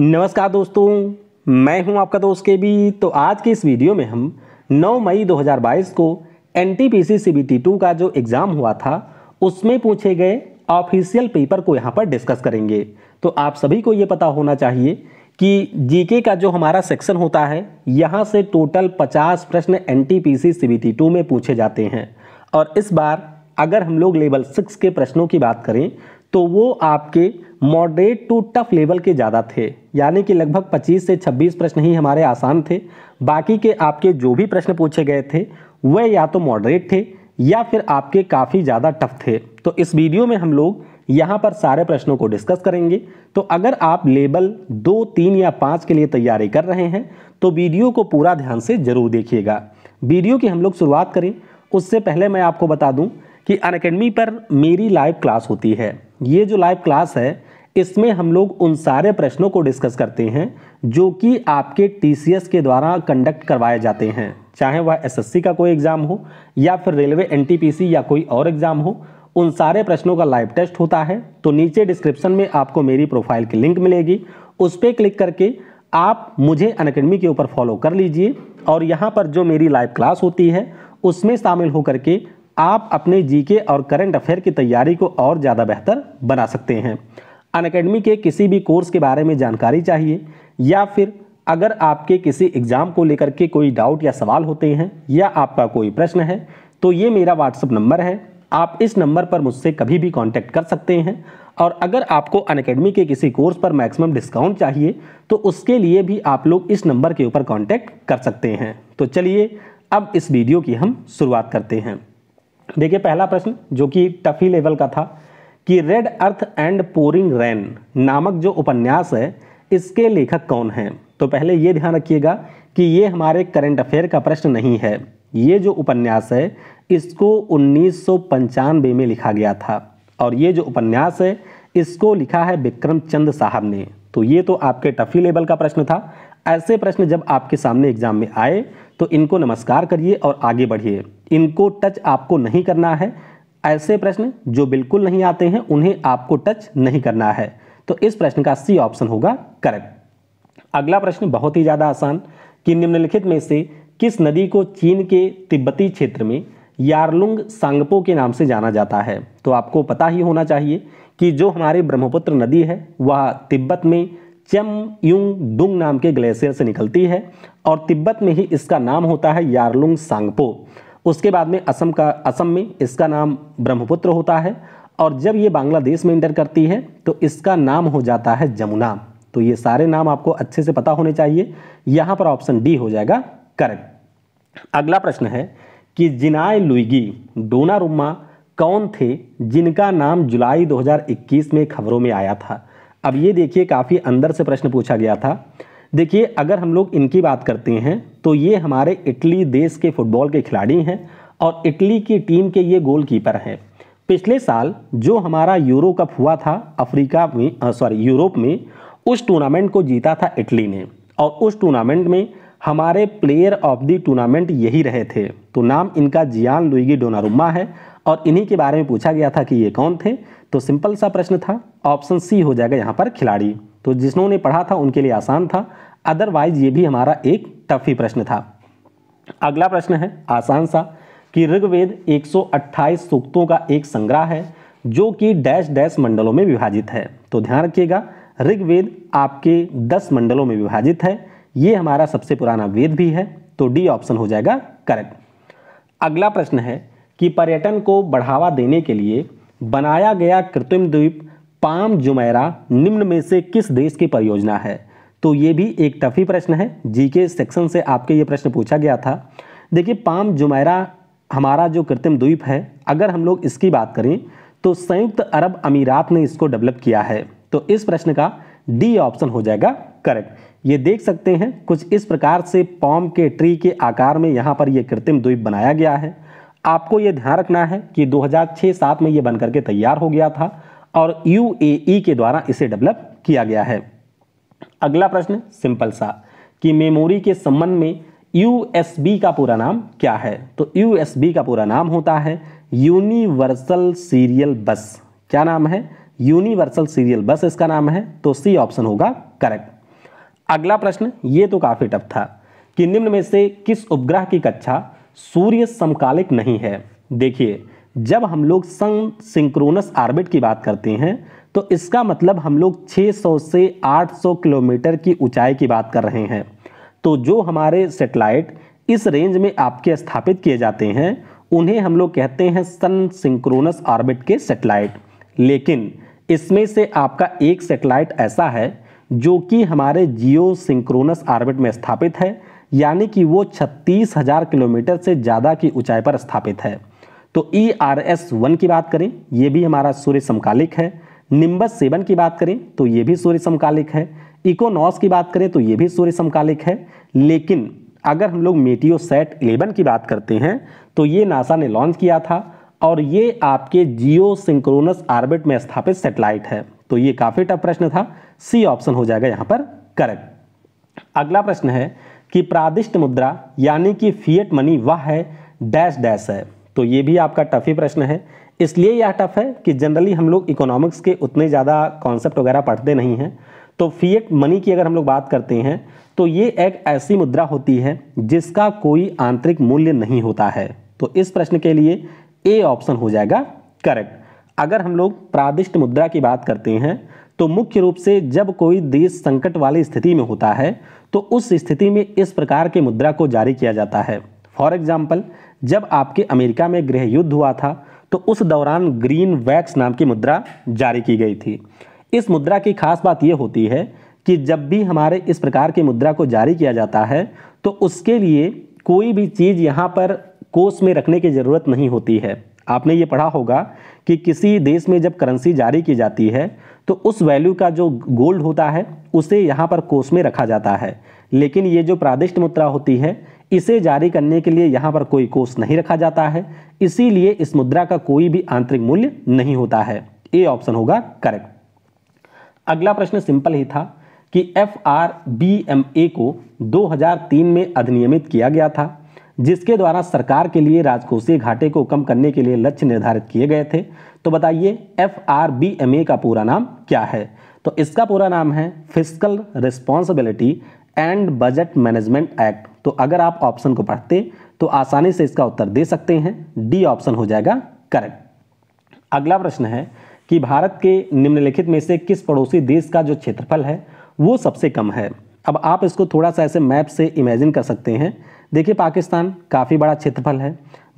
नमस्कार दोस्तों मैं हूं आपका दोस्त के बी तो आज के इस वीडियो में हम 9 मई 2022 को N T P C T two का जो एग्ज़ाम हुआ था उसमें पूछे गए ऑफिशियल पेपर को यहाँ पर डिस्कस करेंगे तो आप सभी को ये पता होना चाहिए कि जीके का जो हमारा सेक्शन होता है यहाँ से टोटल 50 प्रश्न N T P C T two में पूछे जाते हैं और इस बार अगर हम लोग लेवल सिक्स के प्रश्नों की बात करें तो वो आपके मॉडरेट टू टफ लेवल के ज़्यादा थे यानी कि लगभग 25 से 26 प्रश्न ही हमारे आसान थे बाकी के आपके जो भी प्रश्न पूछे गए थे वह या तो मॉडरेट थे या फिर आपके काफ़ी ज़्यादा टफ थे तो इस वीडियो में हम लोग यहाँ पर सारे प्रश्नों को डिस्कस करेंगे तो अगर आप लेवल दो तीन या पाँच के लिए तैयारी कर रहे हैं तो वीडियो को पूरा ध्यान से ज़रूर देखिएगा वीडियो की हम लोग शुरुआत करें उससे पहले मैं आपको बता दूं कि अनकेडमी पर मेरी लाइव क्लास होती है ये जो लाइव क्लास है इसमें हम लोग उन सारे प्रश्नों को डिस्कस करते हैं जो कि आपके टी के द्वारा कंडक्ट करवाए जाते हैं चाहे वह एसएससी का कोई एग्ज़ाम हो या फिर रेलवे एनटीपीसी या कोई और एग्ज़ाम हो उन सारे प्रश्नों का लाइव टेस्ट होता है तो नीचे डिस्क्रिप्शन में आपको मेरी प्रोफाइल की लिंक मिलेगी उस पर क्लिक करके आप मुझे अनकेडमी के ऊपर फॉलो कर लीजिए और यहाँ पर जो मेरी लाइव क्लास होती है उसमें शामिल होकर के आप अपने जीके और करंट अफेयर की तैयारी को और ज़्यादा बेहतर बना सकते हैं अनकेडमी के किसी भी कोर्स के बारे में जानकारी चाहिए या फिर अगर आपके किसी एग्ज़ाम को लेकर के कोई डाउट या सवाल होते हैं या आपका कोई प्रश्न है तो ये मेरा व्हाट्सअप नंबर है आप इस नंबर पर मुझसे कभी भी कांटेक्ट कर सकते हैं और अगर आपको अनकेडमी के किसी कोर्स पर मैक्सिमम डिस्काउंट चाहिए तो उसके लिए भी आप लोग इस नंबर के ऊपर कांटेक्ट कर सकते हैं तो चलिए अब इस वीडियो की हम शुरुआत करते हैं देखिए पहला प्रश्न जो कि टफी लेवल का था कि red earth and pouring rain नामक जो उपन्यास है इसके लेखक कौन हैं तो पहले ये ध्यान रखिएगा कि ये हमारे करंट अफेयर का प्रश्न नहीं है ये जो उपन्यास है इसको उन्नीस में लिखा गया था और ये जो उपन्यास है इसको लिखा है विक्रम चंद साहब ने तो ये तो आपके टफी लेवल का प्रश्न था ऐसे प्रश्न जब आपके सामने एग्जाम में आए तो इनको नमस्कार करिए और आगे बढ़िए इनको टच आपको नहीं करना है ऐसे प्रश्न जो बिल्कुल नहीं आते हैं उन्हें आपको टच नहीं करना है तो इस प्रश्न का सी ऑप्शन होगा करेक्ट अगला प्रश्न बहुत ही ज़्यादा आसान कि निम्नलिखित में से किस नदी को चीन के तिब्बती क्षेत्र में यारलुंग सांगपो के नाम से जाना जाता है तो आपको पता ही होना चाहिए कि जो हमारे ब्रह्मपुत्र नदी है वह तिब्बत में चम युंग डुंग नाम के ग्लेशियर से निकलती है और तिब्बत में ही इसका नाम होता है यारलुंग सांगपो उसके बाद में असम का असम में इसका नाम ब्रह्मपुत्र होता है और जब ये बांग्लादेश में इंटर करती है तो इसका नाम हो जाता है जमुना तो ये सारे नाम आपको अच्छे से पता होने चाहिए यहाँ पर ऑप्शन डी हो जाएगा करेक्ट अगला प्रश्न है कि जिनाय लुइगी डोना रुम्मा कौन थे जिनका नाम जुलाई 2021 में खबरों में आया था अब ये देखिए काफ़ी अंदर से प्रश्न पूछा गया था देखिए अगर हम लोग इनकी बात करते हैं तो ये हमारे इटली देश के फुटबॉल के खिलाड़ी हैं और इटली की टीम के ये गोलकीपर हैं पिछले साल जो हमारा यूरो कप हुआ था अफ्रीका में सॉरी यूरोप में उस टूर्नामेंट को जीता था इटली ने और उस टूर्नामेंट में हमारे प्लेयर ऑफ द टूर्नामेंट यही रहे थे तो नाम इनका जियान लुइगी डोनारुमा है और इन्हीं के बारे में पूछा गया था कि ये कौन थे तो सिंपल सा प्रश्न था ऑप्शन सी हो जाएगा यहाँ पर खिलाड़ी तो जिन्होंने पढ़ा था उनके लिए आसान था अदरवाइज ये भी हमारा एक टफ ही प्रश्न था अगला प्रश्न है आसान सा कि ऋग्वेद 128 सूक्तों का एक संग्रह है जो कि डैश डैश मंडलों में विभाजित है तो ध्यान रखिएगा ऋग्वेद आपके 10 मंडलों में विभाजित है ये हमारा सबसे पुराना वेद भी है तो डी ऑप्शन हो जाएगा करेक्ट अगला प्रश्न है कि पर्यटन को बढ़ावा देने के लिए बनाया गया कृत्रिम द्वीप पाम जुमैरा निम्न में से किस देश की परियोजना है तो ये भी एक टफी प्रश्न है जीके सेक्शन से आपके ये प्रश्न पूछा गया था देखिए पाम जुमैरा हमारा जो कृत्रिम द्वीप है अगर हम लोग इसकी बात करें तो संयुक्त अरब अमीरात ने इसको डेवलप किया है तो इस प्रश्न का डी ऑप्शन हो जाएगा करेक्ट ये देख सकते हैं कुछ इस प्रकार से पॉम के ट्री के आकार में यहाँ पर यह कृत्रिम द्वीप बनाया गया है आपको ये ध्यान रखना है कि 2006-7 में ये बनकर के तैयार हो गया था और यू e के द्वारा इसे डेवलप किया गया है अगला प्रश्न सिंपल सा कि मेमोरी के संबंध में यूएसबी का पूरा नाम क्या है तो यूएसबी का पूरा नाम होता है यूनिवर्सल सीरियल बस क्या नाम है यूनिवर्सल सीरियल बस इसका नाम है तो सी ऑप्शन होगा करेक्ट अगला प्रश्न ये तो काफ़ी टफ था कि निम्न में से किस उपग्रह की कक्षा सूर्य समकालिक नहीं है देखिए जब हम लोग सन सिंक्रोनस आर्बिट की बात करते हैं तो इसका मतलब हम लोग 600 से 800 किलोमीटर की ऊंचाई की बात कर रहे हैं तो जो हमारे सेटेलाइट इस रेंज में आपके स्थापित किए जाते हैं उन्हें हम लोग कहते हैं सन सिंक्रोनस ऑर्बिट के सेटेलाइट लेकिन इसमें से आपका एक सेटेलाइट ऐसा है जो कि हमारे जियो सिंक्रोनस ऑर्बिट में स्थापित है यानी कि वो छत्तीस हज़ार किलोमीटर से ज़्यादा की ऊंचाई पर स्थापित है तो ई आर एस वन की बात करें ये भी हमारा सूर्य समकालिक है निम्बस सेवन की बात करें तो ये भी सूर्य समकालिक है इकोनॉस की बात करें तो ये भी सूर्य समकालिक है लेकिन अगर हम लोग सेट इलेवन की बात करते हैं तो ये नासा ने लॉन्च किया था और ये आपके जियो सिंक्रोनस आर्बिट में स्थापित सेटेलाइट है तो ये काफ़ी टफ प्रश्न था सी ऑप्शन हो जाएगा यहाँ पर करेक्ट अगला प्रश्न है कि प्रादिष्ट मुद्रा यानी कि फिएट मनी वह है डैश डैश है तो ये भी आपका टफ ही प्रश्न है इसलिए यह टफ है कि जनरली हम लोग इकोनॉमिक्स के उतने ज़्यादा कॉन्सेप्ट वगैरह पढ़ते नहीं हैं तो फीएट मनी की अगर हम लोग बात करते हैं तो ये एक ऐसी मुद्रा होती है जिसका कोई आंतरिक मूल्य नहीं होता है तो इस प्रश्न के लिए ए ऑप्शन हो जाएगा करेक्ट अगर हम लोग प्रादिष्ट मुद्रा की बात करते हैं तो मुख्य रूप से जब कोई देश संकट वाली स्थिति में होता है तो उस स्थिति में इस प्रकार के मुद्रा को जारी किया जाता है फॉर एग्जाम्पल जब आपके अमेरिका में गृह युद्ध हुआ था तो उस दौरान ग्रीन वैक्स नाम की मुद्रा जारी की गई थी इस मुद्रा की खास बात यह होती है कि जब भी हमारे इस प्रकार की मुद्रा को जारी किया जाता है तो उसके लिए कोई भी चीज़ यहाँ पर कोष में रखने की ज़रूरत नहीं होती है आपने ये पढ़ा होगा कि किसी देश में जब करेंसी जारी की जाती है तो उस वैल्यू का जो गोल्ड होता है उसे यहाँ पर कोष में रखा जाता है लेकिन ये जो प्रादिष्ट मुद्रा होती है इसे जारी करने के लिए यहाँ पर कोई कोष नहीं रखा जाता है इसीलिए इस मुद्रा का कोई भी आंतरिक मूल्य नहीं होता है ए ऑप्शन होगा करेक्ट अगला प्रश्न सिंपल ही था कि F R B M A को 2003 में अधिनियमित किया गया था जिसके द्वारा सरकार के लिए राजकोषीय घाटे को कम करने के लिए लक्ष्य निर्धारित किए गए थे तो बताइए F R B M A का पूरा नाम क्या है तो इसका पूरा नाम है physical responsibility and budget management act तो अगर आप ऑप्शन को पढ़ते तो आसानी से इसका उत्तर दे सकते हैं डी ऑप्शन हो जाएगा करेक्ट अगला प्रश्न है कि भारत के निम्नलिखित में से किस पड़ोसी देश का जो क्षेत्रफल है वो सबसे कम है अब आप इसको थोड़ा सा ऐसे मैप से इमेजिन कर सकते हैं देखिए पाकिस्तान काफ़ी बड़ा क्षेत्रफल है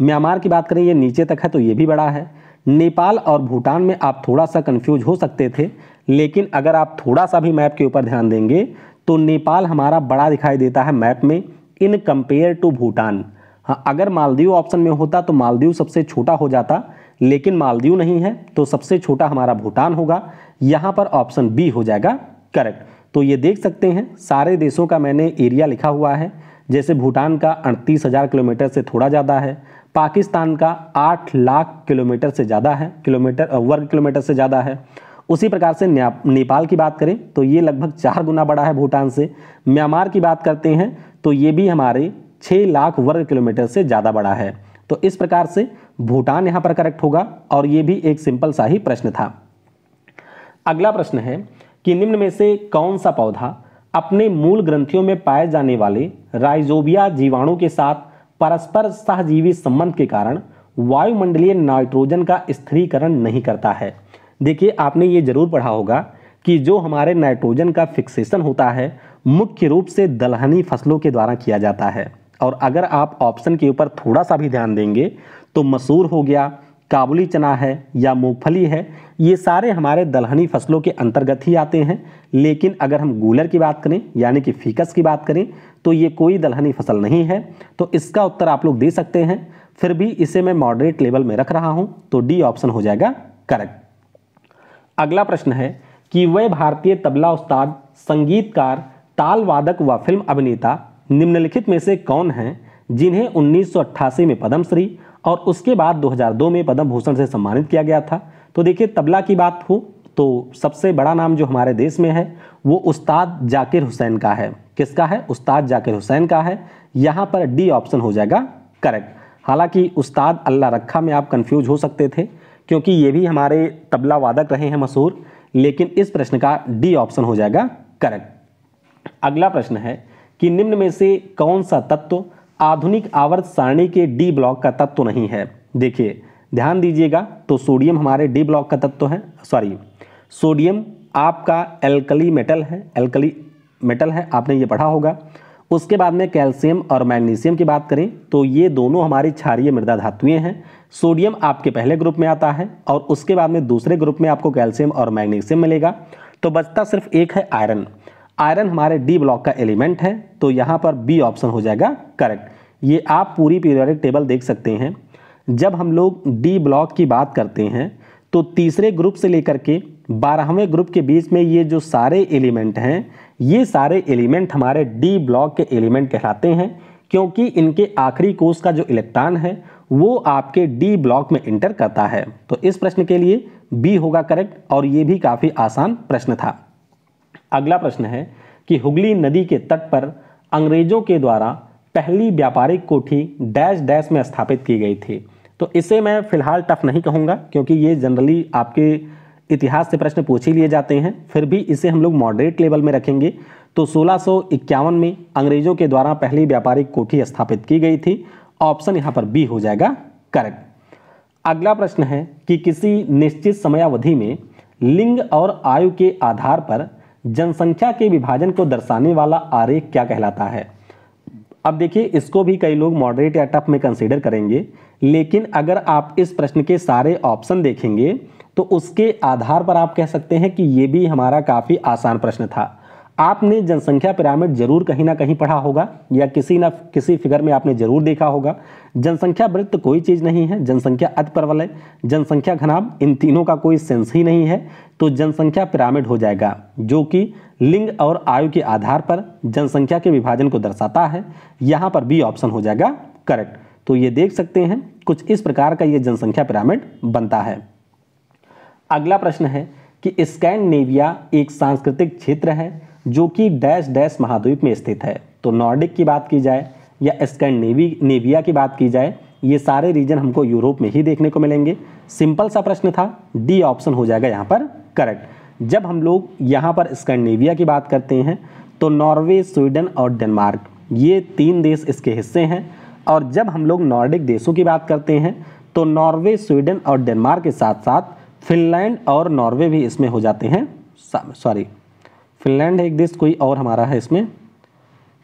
म्यांमार की बात करें ये नीचे तक है तो ये भी बड़ा है नेपाल और भूटान में आप थोड़ा सा कन्फ्यूज हो सकते थे लेकिन अगर आप थोड़ा सा भी मैप के ऊपर ध्यान देंगे तो नेपाल हमारा बड़ा दिखाई देता है मैप में इन कंपेयर टू भूटान हाँ अगर मालदीव ऑप्शन में होता तो मालदीव सबसे छोटा हो जाता लेकिन मालदीव नहीं है तो सबसे छोटा हमारा भूटान होगा यहाँ पर ऑप्शन बी हो जाएगा करेक्ट तो ये देख सकते हैं सारे देशों का मैंने एरिया लिखा हुआ है जैसे भूटान का अड़तीस हज़ार किलोमीटर से थोड़ा ज़्यादा है पाकिस्तान का आठ लाख किलोमीटर से ज़्यादा है किलोमीटर वर्ग किलोमीटर से ज़्यादा है उसी प्रकार से नेपाल की बात करें तो ये लगभग चार गुना बड़ा है भूटान से म्यांमार की बात करते हैं तो ये भी हमारे छः लाख वर्ग किलोमीटर से ज़्यादा बड़ा है तो इस प्रकार से भूटान यहाँ पर करेक्ट होगा और ये भी एक सिंपल सा ही प्रश्न था अगला प्रश्न है कि निम्न में से कौन सा पौधा अपने मूल ग्रंथियों में पाए जाने वाले राइजोबिया जीवाणु के साथ परस्पर सहजीवी संबंध के कारण वायुमंडलीय नाइट्रोजन का स्थिरीकरण नहीं करता है देखिए आपने ये जरूर पढ़ा होगा कि जो हमारे नाइट्रोजन का फिक्सेशन होता है मुख्य रूप से दलहनी फसलों के द्वारा किया जाता है और अगर आप ऑप्शन के ऊपर थोड़ा सा भी ध्यान देंगे तो मसूर हो गया काबुली चना है या मूंगफली है ये सारे हमारे दलहनी फसलों के अंतर्गत ही आते हैं लेकिन अगर हम गूलर की बात करें यानी कि फीकस की बात करें तो ये कोई दलहनी फसल नहीं है तो इसका उत्तर आप लोग दे सकते हैं फिर भी इसे मैं मॉडरेट लेवल में रख रहा हूँ तो डी ऑप्शन हो जाएगा करेक्ट अगला प्रश्न है कि वह भारतीय तबला उस्ताद संगीतकार तालवादक व फिल्म अभिनेता निम्नलिखित में से कौन हैं जिन्हें उन्नीस में पद्मश्री और उसके बाद 2002 में पद्म भूषण से सम्मानित किया गया था तो देखिए तबला की बात हो तो सबसे बड़ा नाम जो हमारे देश में है वो उस्ताद जाकिर हुसैन का है किसका है उस्ताद जाकिर हुसैन का है यहाँ पर डी ऑप्शन हो जाएगा करेक्ट हालांकि उस्ताद अल्लाह रखा में आप कंफ्यूज हो सकते थे क्योंकि ये भी हमारे तबला वादक रहे हैं मशहूर लेकिन इस प्रश्न का डी ऑप्शन हो जाएगा करेक्ट अगला प्रश्न है कि निम्न में से कौन सा तत्व आधुनिक आवर्त सारणी के डी ब्लॉक का तत्व नहीं है देखिए ध्यान दीजिएगा तो सोडियम हमारे डी ब्लॉक का तत्व है सॉरी सोडियम आपका एल्कली मेटल है एल्कली मेटल है आपने ये पढ़ा होगा उसके बाद में कैल्शियम और मैग्नीशियम की बात करें तो ये दोनों हमारी क्षारीय मृदा धातुएं हैं सोडियम आपके पहले ग्रुप में आता है और उसके बाद में दूसरे ग्रुप में आपको कैल्शियम और मैग्नीशियम मिलेगा तो बचता सिर्फ एक है आयरन आयरन हमारे डी ब्लॉक का एलिमेंट है तो यहाँ पर बी ऑप्शन हो जाएगा करेक्ट ये आप पूरी पीरियोडिक टेबल देख सकते हैं जब हम लोग डी ब्लॉक की बात करते हैं तो तीसरे ग्रुप से लेकर के बारहवें ग्रुप के बीच में ये जो सारे एलिमेंट हैं ये सारे एलिमेंट हमारे डी ब्लॉक के एलिमेंट कहलाते हैं क्योंकि इनके आखिरी कोष का जो इलेक्ट्रॉन है वो आपके डी ब्लॉक में इंटर करता है तो इस प्रश्न के लिए बी होगा करेक्ट और ये भी काफ़ी आसान प्रश्न था अगला प्रश्न है कि हुगली नदी के तट पर अंग्रेजों के द्वारा पहली व्यापारिक कोठी डैश डैश में स्थापित की गई थी तो इसे मैं फिलहाल टफ नहीं कहूँगा क्योंकि ये जनरली आपके इतिहास से प्रश्न पूछ ही लिए जाते हैं फिर भी इसे हम लोग मॉडरेट लेवल में रखेंगे तो सोलह में अंग्रेजों के द्वारा पहली व्यापारिक कोठी स्थापित की गई थी ऑप्शन यहाँ पर बी हो जाएगा करेक्ट अगला प्रश्न है कि किसी निश्चित समयावधि में लिंग और आयु के आधार पर जनसंख्या के विभाजन को दर्शाने वाला आरेख क्या कहलाता है अब देखिए इसको भी कई लोग मॉडरेट या टफ में कंसिडर करेंगे लेकिन अगर आप इस प्रश्न के सारे ऑप्शन देखेंगे तो उसके आधार पर आप कह सकते हैं कि ये भी हमारा काफ़ी आसान प्रश्न था आपने जनसंख्या पिरामिड जरूर कहीं ना कहीं पढ़ा होगा या किसी ना किसी फिगर में आपने जरूर देखा होगा जनसंख्या वृत्त कोई चीज़ नहीं है जनसंख्या अत है जनसंख्या घनाभ इन तीनों का कोई सेंस ही नहीं है तो जनसंख्या पिरामिड हो जाएगा जो कि लिंग और आयु के आधार पर जनसंख्या के विभाजन को दर्शाता है यहाँ पर बी ऑप्शन हो जाएगा करेक्ट तो ये देख सकते हैं कुछ इस प्रकार का ये जनसंख्या पिरामिड बनता है अगला प्रश्न है कि स्कैंड एक सांस्कृतिक क्षेत्र है जो कि डैश डैश महाद्वीप में स्थित है तो नॉर्डिक की बात की जाए या स्कैंडिनेवी नेविया की बात की जाए ये सारे रीजन हमको यूरोप में ही देखने को मिलेंगे सिंपल सा प्रश्न था डी ऑप्शन हो जाएगा यहाँ पर करेक्ट जब हम लोग यहाँ पर स्कैंडनेविया की बात करते हैं तो नॉर्वे स्वीडन और डेनमार्क ये तीन देश इसके हिस्से हैं और जब हम लोग नॉर्डिक देशों की बात करते हैं तो नॉर्वे स्वीडन और डेनमार्क के साथ साथ फिनलैंड और नॉर्वे भी इसमें हो जाते हैं सॉरी फिनलैंड है एक देश कोई और हमारा है इसमें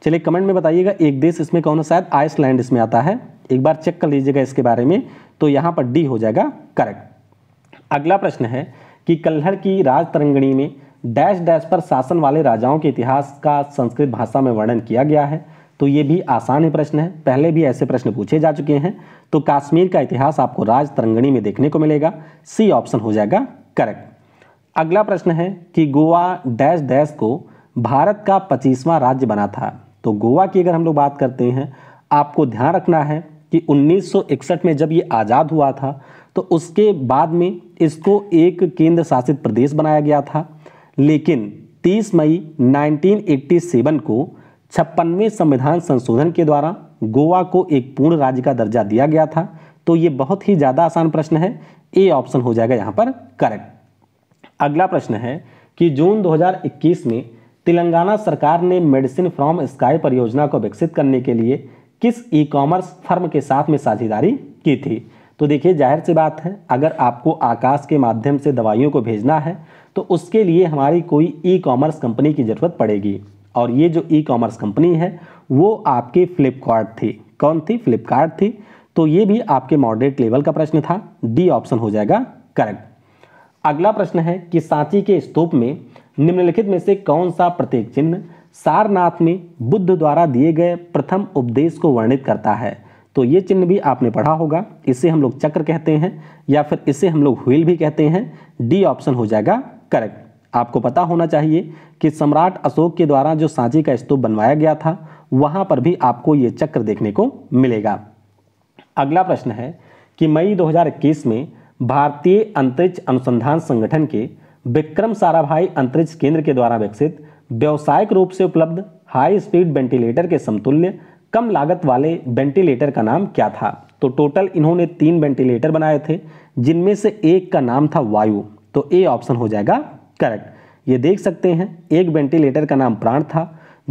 चलिए कमेंट में बताइएगा एक देश इसमें कौन है शायद आइसलैंड इसमें आता है एक बार चेक कर लीजिएगा इसके बारे में तो यहाँ पर डी हो जाएगा करेक्ट अगला प्रश्न है कि कल्हड़ की राज तरंगणी में डैश डैश पर शासन वाले राजाओं के इतिहास का संस्कृत भाषा में वर्णन किया गया है तो ये भी आसान ही प्रश्न है पहले भी ऐसे प्रश्न पूछे जा चुके हैं तो कश्मीर का इतिहास आपको राज तरंगणी में देखने को मिलेगा सी ऑप्शन हो जाएगा करेक्ट अगला प्रश्न है कि गोवा डैश डैश को भारत का पच्चीसवां राज्य बना था तो गोवा की अगर हम लोग बात करते हैं आपको ध्यान रखना है कि 1961 में जब ये आज़ाद हुआ था तो उसके बाद में इसको एक केंद्र शासित प्रदेश बनाया गया था लेकिन 30 मई 1987 को छप्पनवें संविधान संशोधन के द्वारा गोवा को एक पूर्ण राज्य का दर्जा दिया गया था तो ये बहुत ही ज़्यादा आसान प्रश्न है ए ऑप्शन हो जाएगा यहाँ पर करेक्ट अगला प्रश्न है कि जून 2021 में तेलंगाना सरकार ने मेडिसिन फ्रॉम स्काई परियोजना को विकसित करने के लिए किस ई कॉमर्स फर्म के साथ में साझेदारी की थी तो देखिए जाहिर सी बात है अगर आपको आकाश के माध्यम से दवाइयों को भेजना है तो उसके लिए हमारी कोई ई कॉमर्स कंपनी की ज़रूरत पड़ेगी और ये जो ई कॉमर्स कंपनी है वो आपकी फ्लिपकार्ट थी कौन थी फ्लिपकार्ट थी तो ये भी आपके मॉडरेट लेवल का प्रश्न था डी ऑप्शन हो जाएगा करेक्ट अगला प्रश्न है कि सांची के स्तूप में निम्नलिखित में से कौन सा प्रतीक चिन्ह सारनाथ में बुद्ध द्वारा दिए गए प्रथम उपदेश को वर्णित करता है तो ये चिन्ह भी आपने पढ़ा होगा इसे हम लोग चक्र कहते हैं या फिर इसे हम लोग व्हील भी कहते हैं डी ऑप्शन हो जाएगा करेक्ट आपको पता होना चाहिए कि सम्राट अशोक के द्वारा जो सांची का स्तूप बनवाया गया था वहां पर भी आपको ये चक्र देखने को मिलेगा अगला प्रश्न है कि मई 2021 में भारतीय अंतरिक्ष अनुसंधान संगठन के विक्रम साराभाई अंतरिक्ष केंद्र के द्वारा विकसित व्यावसायिक रूप से उपलब्ध हाई स्पीड वेंटिलेटर के समतुल्य कम लागत वाले वेंटिलेटर का नाम क्या था तो टोटल इन्होंने तीन वेंटिलेटर बनाए थे जिनमें से एक का नाम था वायु तो ए ऑप्शन हो जाएगा करेक्ट ये देख सकते हैं एक वेंटिलेटर का नाम प्राण था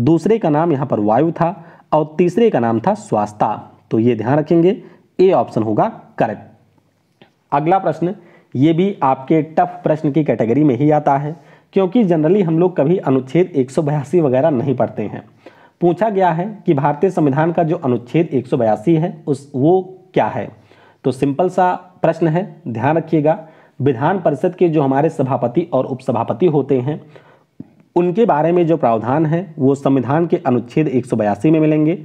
दूसरे का नाम यहाँ पर वायु था और तीसरे का नाम था स्वास्थ्य तो ये ध्यान रखेंगे ए ऑप्शन होगा करेक्ट अगला प्रश्न ये भी आपके टफ प्रश्न की कैटेगरी में ही आता है क्योंकि जनरली हम लोग कभी अनुच्छेद एक वगैरह नहीं पढ़ते हैं पूछा गया है कि भारतीय संविधान का जो अनुच्छेद एक है उस वो क्या है तो सिंपल सा प्रश्न है ध्यान रखिएगा विधान परिषद के जो हमारे सभापति और उपसभापति होते हैं उनके बारे में जो प्रावधान है वो संविधान के अनुच्छेद एक में मिलेंगे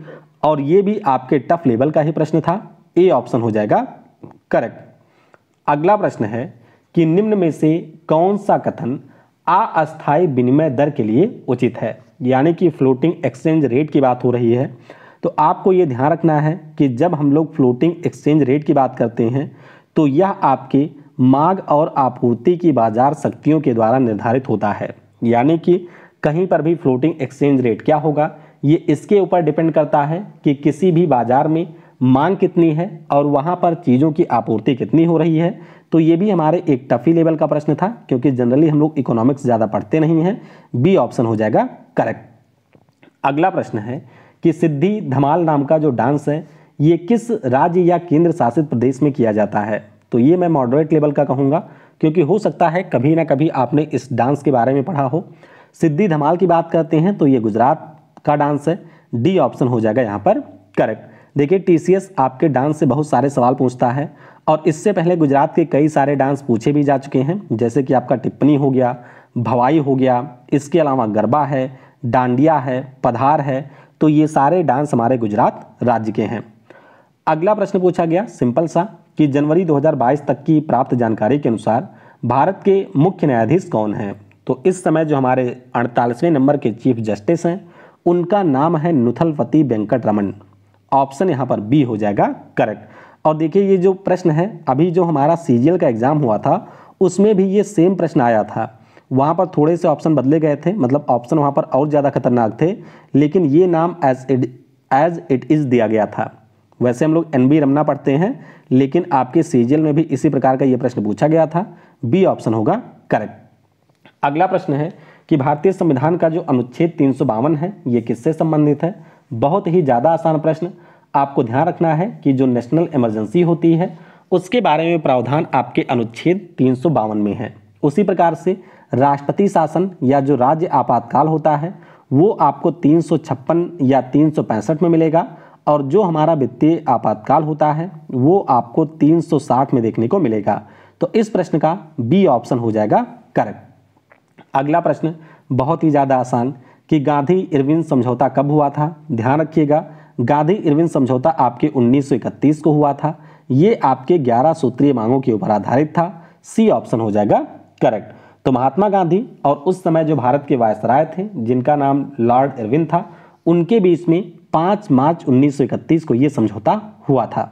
और ये भी आपके टफ लेवल का ही प्रश्न था ए ऑप्शन हो जाएगा करेक्ट अगला प्रश्न है कि निम्न में से कौन सा कथन अस्थायी विनिमय दर के लिए उचित है यानी कि फ्लोटिंग एक्सचेंज रेट की बात हो रही है तो आपको ये ध्यान रखना है कि जब हम लोग फ्लोटिंग एक्सचेंज रेट की बात करते हैं तो यह आपके मांग और आपूर्ति की बाजार शक्तियों के द्वारा निर्धारित होता है यानी कि कहीं पर भी फ्लोटिंग एक्सचेंज रेट क्या होगा ये इसके ऊपर डिपेंड करता है कि किसी भी बाजार में मांग कितनी है और वहाँ पर चीज़ों की आपूर्ति कितनी हो रही है तो ये भी हमारे एक टफी लेवल का प्रश्न था क्योंकि जनरली हम लोग इकोनॉमिक्स ज़्यादा पढ़ते नहीं हैं बी ऑप्शन हो जाएगा करेक्ट अगला प्रश्न है कि सिद्धि धमाल नाम का जो डांस है ये किस राज्य या केंद्र शासित प्रदेश में किया जाता है तो ये मैं मॉडरेट लेवल का कहूँगा क्योंकि हो सकता है कभी ना कभी आपने इस डांस के बारे में पढ़ा हो सिद्धि धमाल की बात करते हैं तो ये गुजरात का डांस है डी ऑप्शन हो जाएगा यहाँ पर करेक्ट देखिए टीसीएस आपके डांस से बहुत सारे सवाल पूछता है और इससे पहले गुजरात के कई सारे डांस पूछे भी जा चुके हैं जैसे कि आपका टिप्पणी हो गया भवाई हो गया इसके अलावा गरबा है डांडिया है पधार है तो ये सारे डांस हमारे गुजरात राज्य के हैं अगला प्रश्न पूछा गया सिंपल सा कि जनवरी 2022 तक की प्राप्त जानकारी के अनुसार भारत के मुख्य न्यायाधीश कौन हैं तो इस समय जो हमारे अड़तालीसवें नंबर के चीफ जस्टिस हैं उनका नाम है नुथलपति वेंकट रमन ऑप्शन यहाँ पर बी हो जाएगा करेक्ट और देखिए ये जो प्रश्न है अभी जो हमारा सी का एग्ज़ाम हुआ था उसमें भी ये सेम प्रश्न आया था वहाँ पर थोड़े से ऑप्शन बदले गए थे मतलब ऑप्शन वहाँ पर और ज़्यादा खतरनाक थे लेकिन ये नाम as it as it is दिया गया था वैसे हम लोग एन बी रमना पढ़ते हैं लेकिन आपके सी में भी इसी प्रकार का ये प्रश्न पूछा गया था बी ऑप्शन होगा करेक्ट अगला प्रश्न है कि भारतीय संविधान का जो अनुच्छेद तीन है ये किससे संबंधित है बहुत ही ज़्यादा आसान प्रश्न आपको ध्यान रखना है कि जो नेशनल इमरजेंसी होती है उसके बारे में प्रावधान आपके अनुच्छेद तीन में है उसी प्रकार से राष्ट्रपति शासन या जो राज्य आपातकाल होता है वो आपको तीन या तीन में मिलेगा और जो हमारा वित्तीय आपातकाल होता है वो आपको 360 में देखने को मिलेगा तो इस प्रश्न का बी ऑप्शन हो जाएगा करेक्ट अगला प्रश्न बहुत ही ज़्यादा आसान कि गांधी इरविन समझौता कब हुआ था ध्यान रखिएगा गांधी इरविन समझौता आपके 1931 को हुआ था ये आपके 11 सूत्रीय मांगों के ऊपर आधारित था सी ऑप्शन हो जाएगा करेक्ट तो महात्मा गांधी और उस समय जो भारत के वायसराय थे जिनका नाम लॉर्ड इरविन था उनके बीच में 5 मार्च 1931 को ये समझौता हुआ था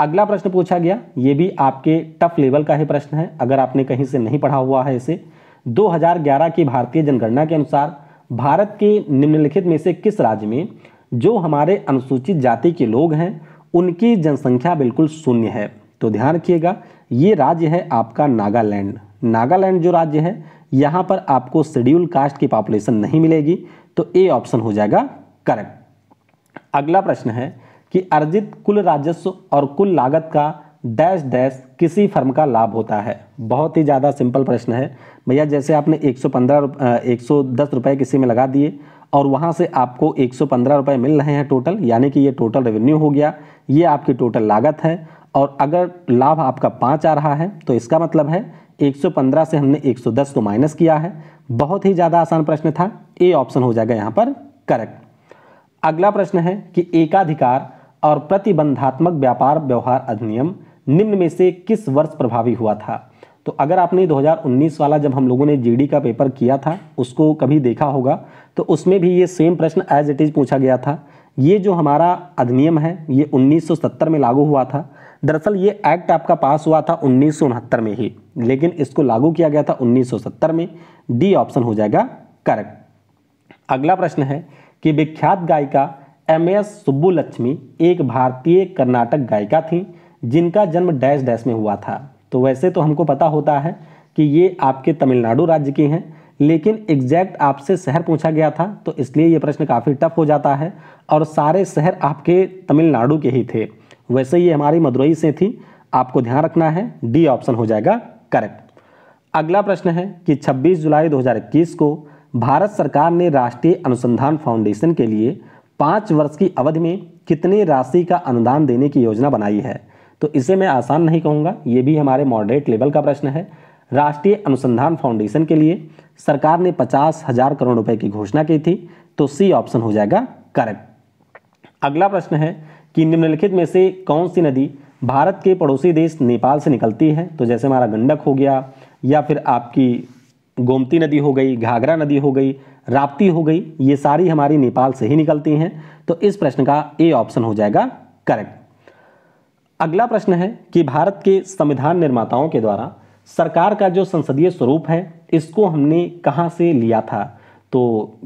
अगला प्रश्न पूछा गया ये भी आपके टफ लेवल का ही प्रश्न है अगर आपने कहीं से नहीं पढ़ा हुआ है इसे 2011 की भारतीय जनगणना के अनुसार भारत के निम्नलिखित में से किस राज्य में जो हमारे अनुसूचित जाति के लोग हैं उनकी जनसंख्या बिल्कुल शून्य है तो ध्यान रखिएगा ये राज्य है आपका नागालैंड नागालैंड जो राज्य है यहाँ पर आपको शेड्यूल कास्ट की पॉपुलेशन नहीं मिलेगी तो ए ऑप्शन हो जाएगा करेक्ट अगला प्रश्न है कि अर्जित कुल राजस्व और कुल लागत का डैश डैश किसी फर्म का लाभ होता है बहुत ही ज़्यादा सिंपल प्रश्न है भैया जैसे आपने 115 110 रुपए किसी में लगा दिए और वहाँ से आपको 115 रुपए मिल रहे हैं टोटल यानी कि ये टोटल रेवेन्यू हो गया ये आपकी टोटल लागत है और अगर लाभ आपका पाँच आ रहा है तो इसका मतलब है 115 से हमने 110 को माइनस किया है बहुत ही ज़्यादा आसान प्रश्न था ए ऑप्शन हो जाएगा यहाँ पर करेक्ट अगला प्रश्न है कि एकाधिकार और प्रतिबंधात्मक व्यापार व्यवहार अधिनियम निम्न में से किस वर्ष प्रभावी हुआ था तो अगर आपने 2019 वाला जब हम लोगों ने जीडी का पेपर किया था उसको कभी देखा होगा तो उसमें भी ये सेम प्रश्न एज इट इज़ पूछा गया था ये जो हमारा अधिनियम है ये 1970 में लागू हुआ था दरअसल ये एक्ट आपका पास हुआ था उन्नीस में ही लेकिन इसको लागू किया गया था उन्नीस में डी ऑप्शन हो जाएगा करेक्ट अगला प्रश्न है कि विख्यात गायिका एम एस सुब्बुलक्ष्मी एक भारतीय कर्नाटक गायिका थी जिनका जन्म डैश डैश में हुआ था तो वैसे तो हमको पता होता है कि ये आपके तमिलनाडु राज्य के हैं लेकिन एग्जैक्ट आपसे शहर पूछा गया था तो इसलिए ये प्रश्न काफ़ी टफ हो जाता है और सारे शहर आपके तमिलनाडु के ही थे वैसे ये हमारी मदुरई से थी आपको ध्यान रखना है डी ऑप्शन हो जाएगा करेक्ट अगला प्रश्न है कि 26 जुलाई 2021 को भारत सरकार ने राष्ट्रीय अनुसंधान फाउंडेशन के लिए पाँच वर्ष की अवधि में कितने राशि का अनुदान देने की योजना बनाई है तो इसे मैं आसान नहीं कहूँगा ये भी हमारे मॉडरेट लेवल का प्रश्न है राष्ट्रीय अनुसंधान फाउंडेशन के लिए सरकार ने पचास हजार करोड़ रुपए की घोषणा की थी तो सी ऑप्शन हो जाएगा करेक्ट अगला प्रश्न है कि निम्नलिखित में से कौन सी नदी भारत के पड़ोसी देश नेपाल से निकलती है तो जैसे हमारा गंडक हो गया या फिर आपकी गोमती नदी हो गई घाघरा नदी हो गई राप्ती हो गई ये सारी हमारी नेपाल से ही निकलती हैं तो इस प्रश्न का ए ऑप्शन हो जाएगा करेक्ट अगला प्रश्न है कि भारत के संविधान निर्माताओं के द्वारा सरकार का जो संसदीय स्वरूप है इसको हमने कहाँ से लिया था तो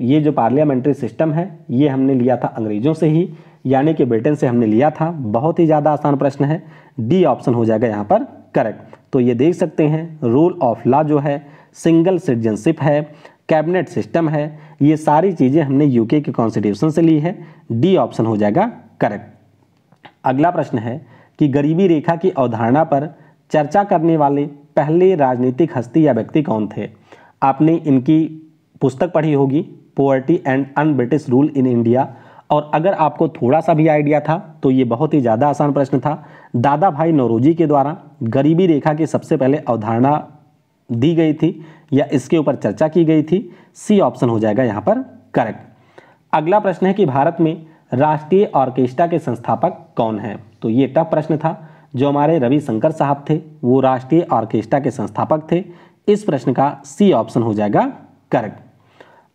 ये जो पार्लियामेंट्री सिस्टम है ये हमने लिया था अंग्रेज़ों से ही यानी कि ब्रिटेन से हमने लिया था बहुत ही ज़्यादा आसान प्रश्न है डी ऑप्शन हो जाएगा यहाँ पर करेक्ट तो ये देख सकते हैं रूल ऑफ लॉ जो है सिंगल सिटीजनशिप है कैबिनेट सिस्टम है ये सारी चीज़ें हमने यूके के कॉन्स्टिट्यूशन से ली है डी ऑप्शन हो जाएगा करेक्ट अगला प्रश्न है कि गरीबी रेखा की अवधारणा पर चर्चा करने वाले पहले राजनीतिक हस्ती या व्यक्ति कौन थे आपने इनकी पुस्तक पढ़ी होगी poverty and un British rule in India और अगर आपको थोड़ा सा भी आइडिया था तो ये बहुत ही ज़्यादा आसान प्रश्न था दादा भाई नौरोजी के द्वारा गरीबी रेखा की सबसे पहले अवधारणा दी गई थी या इसके ऊपर चर्चा की गई थी सी ऑप्शन हो जाएगा यहाँ पर करेक्ट अगला प्रश्न है कि भारत में राष्ट्रीय ऑर्केस्ट्रा के संस्थापक कौन हैं तो ये टफ प्रश्न था जो हमारे रवि शंकर साहब थे वो राष्ट्रीय ऑर्केस्ट्रा के संस्थापक थे इस प्रश्न का सी ऑप्शन हो जाएगा करेक्ट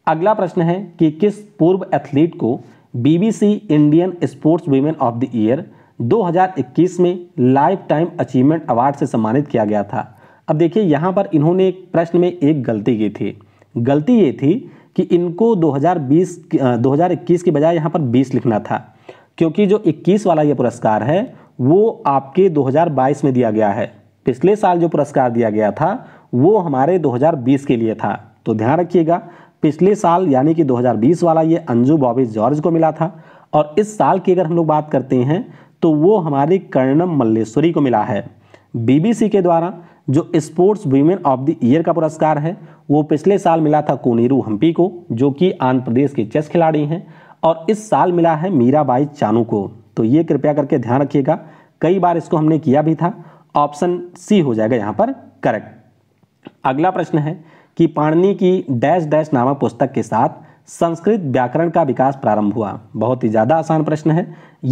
अगला प्रश्न है कि किस पूर्व एथलीट को BBC Indian sports women of the year 2021 में लाइफ टाइम अचीवमेंट अवार्ड से सम्मानित किया गया था अब देखिए यहाँ पर इन्होंने एक प्रश्न में एक गलती की थी गलती ये थी कि इनको 2020 2021 के बजाय यहाँ पर 20 लिखना था क्योंकि जो 21 वाला ये पुरस्कार है वो आपके 2022 में दिया गया है पिछले साल जो पुरस्कार दिया गया था वो हमारे 2020 के लिए था तो ध्यान रखिएगा पिछले साल यानी कि 2020 वाला ये अंजू बॉबी जॉर्ज को मिला था और इस साल की अगर हम लोग बात करते हैं तो वो हमारी कर्णम मल्लेश्वरी को मिला है बीबीसी के द्वारा जो sports women of the year का पुरस्कार है वो पिछले साल मिला था कोनेरू हम्पी को जो कि आंध्र प्रदेश के चेस खिलाड़ी हैं और इस साल मिला है मीराबाई चानू को तो ये कृपया करके ध्यान रखिएगा कई बार इसको हमने किया भी था ऑप्शन सी हो जाएगा यहाँ पर करेक्ट अगला प्रश्न है कि पाणनी की डैश डैश नामक पुस्तक के साथ संस्कृत व्याकरण का विकास प्रारंभ हुआ बहुत ही ज़्यादा आसान प्रश्न है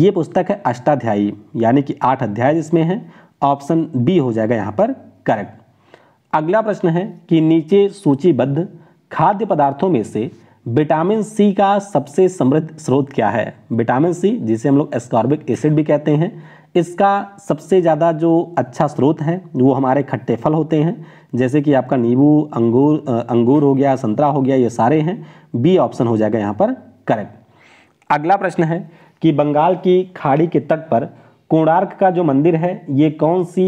ये पुस्तक है अष्टाध्यायी यानी कि आठ अध्याय जिसमें है ऑप्शन बी हो जाएगा यहाँ पर करेक्ट अगला प्रश्न है कि नीचे सूचीबद्ध खाद्य पदार्थों में से विटामिन सी का सबसे समृद्ध स्रोत क्या है विटामिन सी जिसे हम लोग एस्कॉर्बिक एसिड भी कहते हैं इसका सबसे ज़्यादा जो अच्छा स्रोत है वो हमारे खट्टे फल होते हैं जैसे कि आपका नींबू अंगूर अंगूर हो गया संतरा हो गया ये सारे हैं बी ऑप्शन हो जाएगा यहाँ पर करेक्ट अगला प्रश्न है कि बंगाल की खाड़ी के तट पर कोणार्क का जो मंदिर है ये कौन सी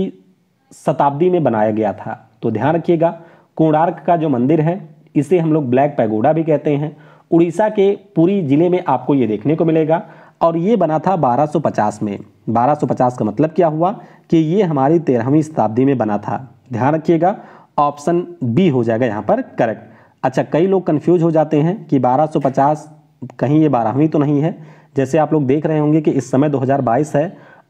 शताब्दी में बनाया गया था तो ध्यान रखिएगा कोणार्क का जो मंदिर है इसे हम लोग ब्लैक पैगोडा भी कहते हैं उड़ीसा के पूरी ज़िले में आपको ये देखने को मिलेगा और ये बना था 1250 में 1250 का मतलब क्या हुआ कि ये हमारी तेरहवीं शताब्दी में बना था ध्यान रखिएगा ऑप्शन बी हो जाएगा यहाँ पर करेक्ट अच्छा कई लोग कन्फ्यूज हो जाते हैं कि 1250 कहीं ये बारहवीं तो नहीं है जैसे आप लोग देख रहे होंगे कि इस समय 2022 है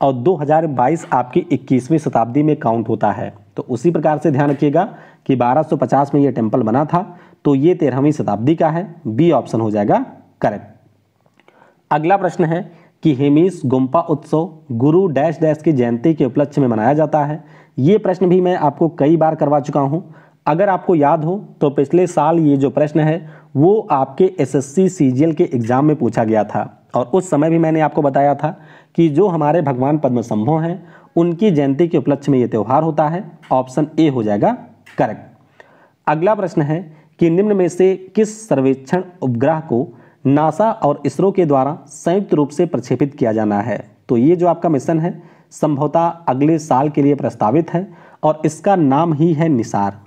और 2022 आपकी 21वीं शताब्दी में काउंट होता है तो उसी प्रकार से ध्यान रखिएगा कि 1250 में ये टेम्पल बना था तो ये तेरहवीं शताब्दी का है बी ऑप्शन हो जाएगा करेक्ट अगला प्रश्न है कि हेमिस गुम्पा उत्सव गुरु डैश डैश की जयंती के उपलक्ष्य में मनाया जाता है ये प्रश्न भी मैं आपको कई बार करवा चुका हूँ अगर आपको याद हो तो पिछले साल ये जो प्रश्न है वो आपके एसएससी सीजीएल के एग्ज़ाम में पूछा गया था और उस समय भी मैंने आपको बताया था कि जो हमारे भगवान पद्मसंभव हैं उनकी जयंती के उपलक्ष्य में ये त्यौहार होता है ऑप्शन ए हो जाएगा करेक्ट अगला प्रश्न है कि निम्न में से किस सर्वेक्षण उपग्रह को नासा और इसरो के द्वारा संयुक्त रूप से प्रक्षेपित किया जाना है तो ये जो आपका मिशन है संभवतः अगले साल के लिए प्रस्तावित है और इसका नाम ही है निसार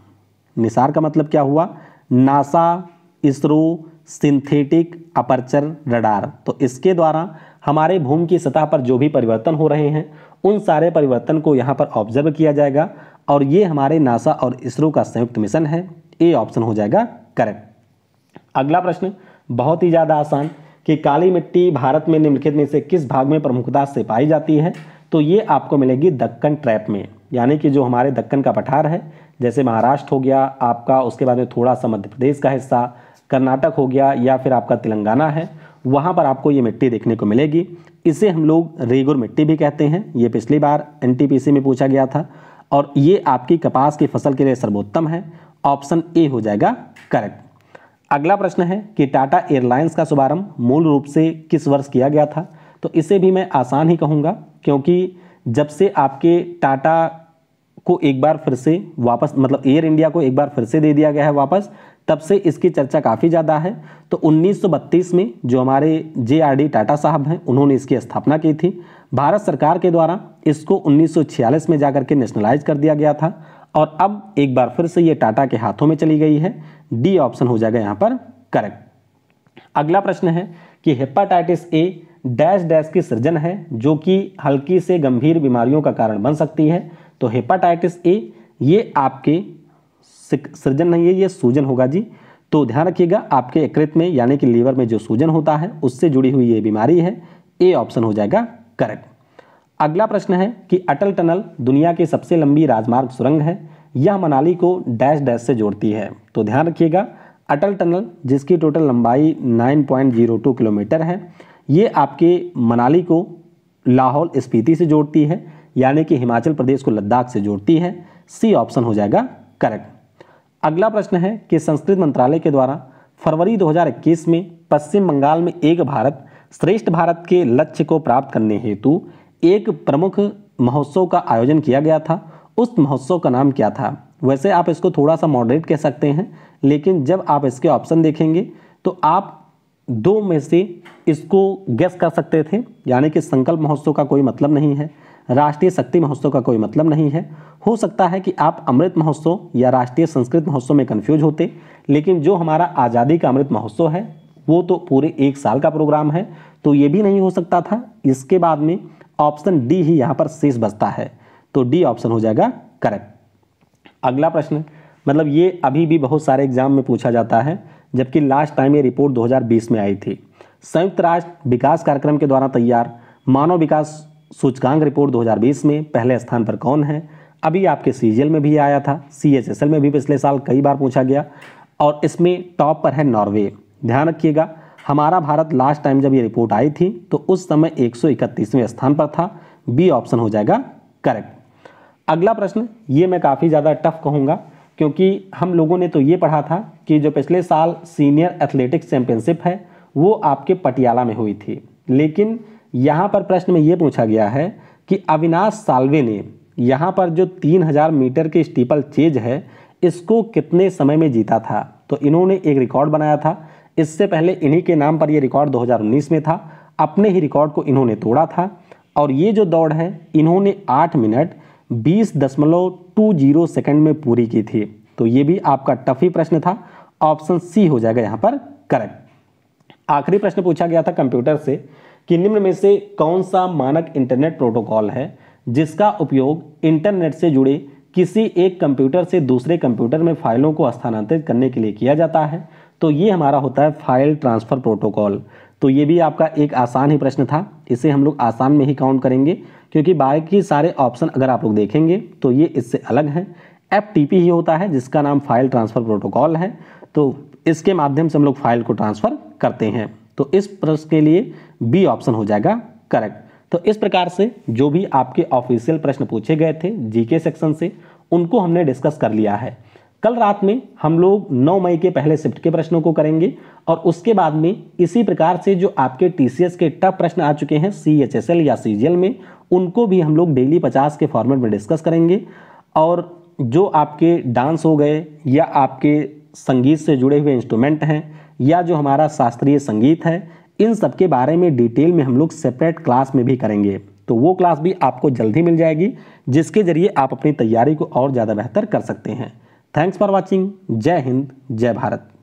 निसार का मतलब क्या हुआ NASA ISRO synthetic aperture radar तो इसके द्वारा हमारे भूमि की सतह पर जो भी परिवर्तन हो रहे हैं उन सारे परिवर्तन को यहाँ पर ऑब्जर्व किया जाएगा और ये हमारे नासा और इसरो का संयुक्त मिशन है ए ऑप्शन हो जाएगा करेक्ट अगला प्रश्न बहुत ही ज़्यादा आसान कि काली मिट्टी भारत में निम्नलिखित में से किस भाग में प्रमुखता से पाई जाती है तो ये आपको मिलेगी दक्कन ट्रैप में यानी कि जो हमारे दक्कन का पठार है जैसे महाराष्ट्र हो गया आपका उसके बाद में थोड़ा सा मध्य प्रदेश का हिस्सा कर्नाटक हो गया या फिर आपका तेलंगाना है वहाँ पर आपको ये मिट्टी देखने को मिलेगी इसे हम लोग रेगुर मिट्टी भी कहते हैं ये पिछली बार एनटीपीसी में पूछा गया था और ये आपकी कपास की फसल के लिए सर्वोत्तम है ऑप्शन ए हो जाएगा करेक्ट अगला प्रश्न है कि टाटा एयरलाइंस का शुभारंभ मूल रूप से किस वर्ष किया गया था तो इसे भी मैं आसान ही कहूँगा क्योंकि जब से आपके टाटा को एक बार फिर से वापस मतलब एयर इंडिया को एक बार फिर से दे दिया गया है वापस तब से इसकी चर्चा काफ़ी ज़्यादा है तो 1932 में जो हमारे जे टाटा साहब हैं उन्होंने इसकी स्थापना की थी भारत सरकार के द्वारा इसको 1946 में जाकर के नेशनलाइज कर दिया गया था और अब एक बार फिर से ये टाटा के हाथों में चली गई है डी ऑप्शन हो जाएगा यहाँ पर करेक्ट अगला प्रश्न है कि हेपाटाइटिस ए डैश डैश की सृजन है जो कि हल्की से गंभीर बीमारियों का कारण बन सकती है तो हेपाटाइटिस ए ये आपके सृजन नहीं है ये सूजन होगा जी तो ध्यान रखिएगा आपके यकृत में यानी कि लीवर में जो सूजन होता है उससे जुड़ी हुई ये बीमारी है ए ऑप्शन हो जाएगा करेक्ट अगला प्रश्न है कि अटल टनल दुनिया की सबसे लंबी राजमार्ग सुरंग है यह मनाली को डैश डैश से जोड़ती है तो ध्यान रखिएगा अटल टनल जिसकी टोटल लंबाई 9.02 किलोमीटर है ये आपके मनाली को लाहौल स्पीति से जोड़ती है यानी कि हिमाचल प्रदेश को लद्दाख से जोड़ती है सी ऑप्शन हो जाएगा करेक्ट अगला प्रश्न है कि संस्कृत मंत्रालय के द्वारा फरवरी 2021 में पश्चिम बंगाल में एक भारत श्रेष्ठ भारत के लक्ष्य को प्राप्त करने हेतु एक प्रमुख महोत्सव का आयोजन किया गया था उस महोत्सव का नाम क्या था वैसे आप इसको थोड़ा सा मॉडरेट कह सकते हैं लेकिन जब आप इसके ऑप्शन देखेंगे तो आप दो में से इसको गैस कर सकते थे यानी कि संकल्प महोत्सव का कोई मतलब नहीं है राष्ट्रीय शक्ति महोत्सव का कोई मतलब नहीं है हो सकता है कि आप अमृत महोत्सव या राष्ट्रीय संस्कृत महोत्सव में कन्फ्यूज होते लेकिन जो हमारा आज़ादी का अमृत महोत्सव है वो तो पूरे एक साल का प्रोग्राम है तो ये भी नहीं हो सकता था इसके बाद में ऑप्शन डी ही यहाँ पर शेष बचता है तो डी ऑप्शन हो जाएगा करेक्ट अगला प्रश्न मतलब ये अभी भी बहुत सारे एग्जाम में पूछा जाता है जबकि लास्ट टाइम ये रिपोर्ट 2020 में आई थी संयुक्त राष्ट्र विकास कार्यक्रम के द्वारा तैयार मानव विकास सूचकांक रिपोर्ट 2020 में पहले स्थान पर कौन है अभी आपके सी में भी आया था सी में भी पिछले साल कई बार पूछा गया और इसमें टॉप पर है नॉर्वे ध्यान रखिएगा हमारा भारत लास्ट टाइम जब ये रिपोर्ट आई थी तो उस समय एक स्थान पर था बी ऑप्शन हो जाएगा करेक्ट अगला प्रश्न ये मैं काफ़ी ज़्यादा टफ कहूँगा क्योंकि हम लोगों ने तो ये पढ़ा था कि जो पिछले साल सीनियर एथलेटिक्स चैंपियनशिप है वो आपके पटियाला में हुई थी लेकिन यहाँ पर प्रश्न में ये पूछा गया है कि अविनाश साल्वे ने यहाँ पर जो 3000 मीटर के स्टीपल चेज है इसको कितने समय में जीता था तो इन्होंने एक रिकॉर्ड बनाया था इससे पहले इन्हीं के नाम पर ये रिकॉर्ड 2019 में था अपने ही रिकॉर्ड को इन्होंने तोड़ा था और ये जो दौड़ है इन्होंने आठ मिनट बीस दशमलव टू जीरो सेकेंड में पूरी की थी तो ये भी आपका टफ ही प्रश्न था ऑप्शन सी हो जाएगा यहाँ पर करेक्ट आखिरी प्रश्न पूछा गया था कंप्यूटर से कि निम्न में से कौन सा मानक इंटरनेट प्रोटोकॉल है जिसका उपयोग इंटरनेट से जुड़े किसी एक कंप्यूटर से दूसरे कंप्यूटर में फाइलों को स्थानांतरित करने के लिए किया जाता है तो ये हमारा होता है फाइल ट्रांसफ़र प्रोटोकॉल तो ये भी आपका एक आसान ही प्रश्न था इसे हम लोग आसान में ही काउंट करेंगे क्योंकि बाकी सारे ऑप्शन अगर आप लोग देखेंगे तो ये इससे अलग है एफ ही होता है जिसका नाम फाइल ट्रांसफ़र प्रोटोकॉल है तो इसके माध्यम से हम लोग फाइल को ट्रांसफ़र करते हैं तो इस प्रश्न के लिए बी ऑप्शन हो जाएगा करेक्ट तो इस प्रकार से जो भी आपके ऑफिशियल प्रश्न पूछे गए थे जीके सेक्शन से उनको हमने डिस्कस कर लिया है कल रात में हम लोग 9 मई के पहले शिफ्ट के प्रश्नों को करेंगे और उसके बाद में इसी प्रकार से जो आपके टीसीएस के टफ प्रश्न आ चुके हैं सी एच एस एल या सी जी एल में उनको भी हम लोग डेली पचास के फॉर्मेट में डिस्कस करेंगे और जो आपके डांस हो गए या आपके संगीत से जुड़े हुए इंस्ट्रूमेंट हैं या जो हमारा शास्त्रीय संगीत है इन सब के बारे में डिटेल में हम लोग सेपरेट क्लास में भी करेंगे तो वो क्लास भी आपको जल्द मिल जाएगी जिसके ज़रिए आप अपनी तैयारी को और ज़्यादा बेहतर कर सकते हैं थैंक्स फॉर वॉचिंग जय हिंद जय भारत